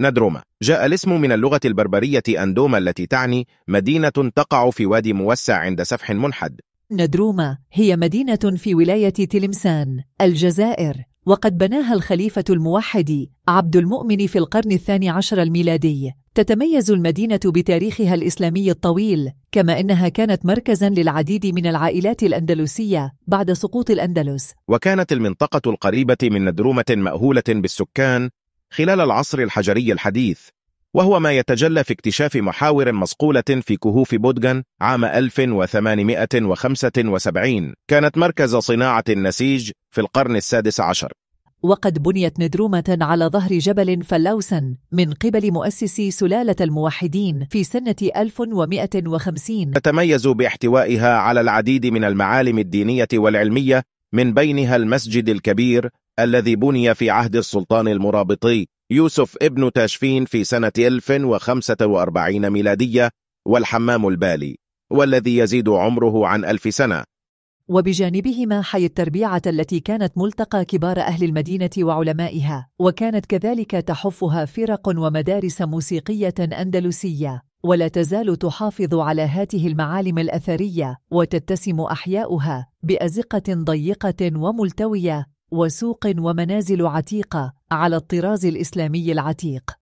ندروما جاء الاسم من اللغة البربرية أندوما التي تعني مدينة تقع في وادي موسع عند سفح منحد ندروما هي مدينة في ولاية تلمسان الجزائر وقد بناها الخليفة الموحد عبد المؤمن في القرن الثاني عشر الميلادي تتميز المدينة بتاريخها الإسلامي الطويل كما أنها كانت مركزا للعديد من العائلات الأندلسية بعد سقوط الأندلس وكانت المنطقة القريبة من ندرومة مأهولة بالسكان خلال العصر الحجري الحديث وهو ما يتجلى في اكتشاف محاور مصقولة في كهوف بودغان عام 1875 كانت مركز صناعة النسيج في القرن السادس عشر وقد بنيت ندرومة على ظهر جبل فلوسا من قبل مؤسسي سلالة الموحدين في سنة 1150 تتميز باحتوائها على العديد من المعالم الدينية والعلمية من بينها المسجد الكبير الذي بني في عهد السلطان المرابطي يوسف ابن تاشفين في سنة 1045 ميلادية والحمام البالي والذي يزيد عمره عن ألف سنة وبجانبهما حي التربيعة التي كانت ملتقى كبار أهل المدينة وعلمائها وكانت كذلك تحفها فرق ومدارس موسيقية أندلسية ولا تزال تحافظ على هاته المعالم الأثرية وتتسم أحياؤها بأزقة ضيقة وملتوية وسوق ومنازل عتيقة على الطراز الإسلامي العتيق